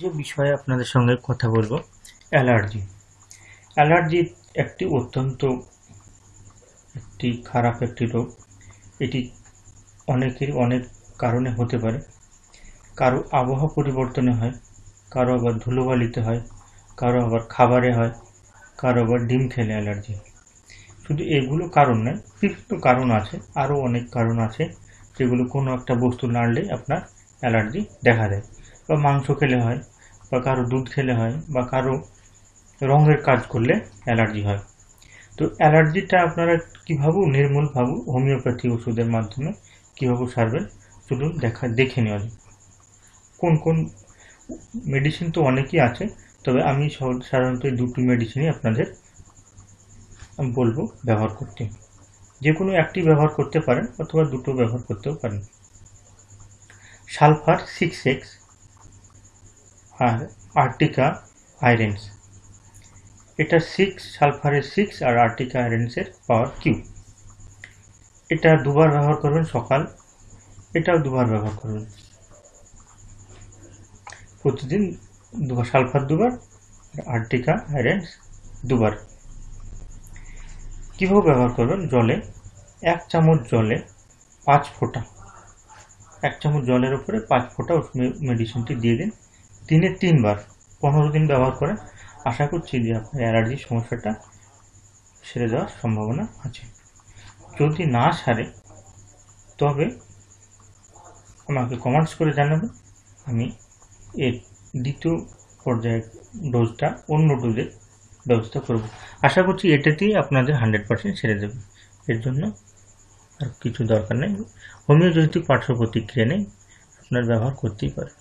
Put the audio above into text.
যে বিষয়ে আপনাদের সঙ্গে কথা বলবো অ্যালার্জি অ্যালার্জি একটি অত্যন্ত একটি খারাপ একটি রোগ এটি অনেকের অনেক কারণে হতে পারে কারো আবহাওয়া পরিবর্তনে হয় কারো আবার ধুলোবালিতে হয় কারো আবার খাবারে হয় কারো আবার ডিম খেলে অ্যালার্জি শুধু এগুলো কারণ নয় বিভিন্ন কারণ আছে আরও অনেক কারণ আছে যেগুলো কোনো একটা বস্তু নাড়লে আপনার অ্যালার্জি দেখা দেয় বা মাংস খেলে হয় বা কারো দুধ খেলে হয় বা কারো রঙের কাজ করলে অ্যালার্জি হয় তো অ্যালার্জিটা আপনারা কী ভাবু নির্মূল ভাবু হোমিওপ্যাথি ওষুধের মাধ্যমে কীভাবে সারবেন শুধু দেখা দেখে নেওয়া যায় কোন কোন মেডিসিন তো অনেকই আছে তবে আমি সাধারণত দুটি মেডিসিনই আপনাদের বলবো ব্যবহার করতে যে কোনো একটি ব্যবহার করতে পারেন অথবা দুটো ব্যবহার করতেও পারেন সালফার সিক্স এক্স আর আর্টিকা আইরেন্স এটা সিক্স সালফারের সিক্স আর আর্টিকা আইরেন্সের পাওয়ার কিউ এটা দুবার ব্যবহার করবেন সকাল এটাও দুবার ব্যবহার করবেন প্রতিদিন দুবার সালফার দুবার আর্টিকা আইরেন্স দুবার কীভাবে ব্যবহার করবেন জলে এক চামচ জলে পাঁচ ফোঁটা এক চামচ জলের উপরে পাঁচ ফোঁটা মেডিসিনটি দিয়ে দিন দিনে তিনবার পনেরো দিন ব্যবহার করে আশা করছি যে আপনার অ্যালার্জির সমস্যাটা সেরে যাওয়ার সম্ভাবনা আছে যদি না সারে তবে আমাকে কমেন্টস করে জানাবেন আমি এর দ্বিতীয় পর্যায়ের ডোজটা অন্য ডোজের ব্যবস্থা করব আশা করছি এটাতেই আপনাদের হান্ড্রেড পার্সেন্ট সেরে দেবে এর জন্য আর কিছু দরকার নেই হোমিওপ্যাথিক পার্শ্ব প্রতিক্রিয়া নেই আপনার ব্যবহার করতেই পারে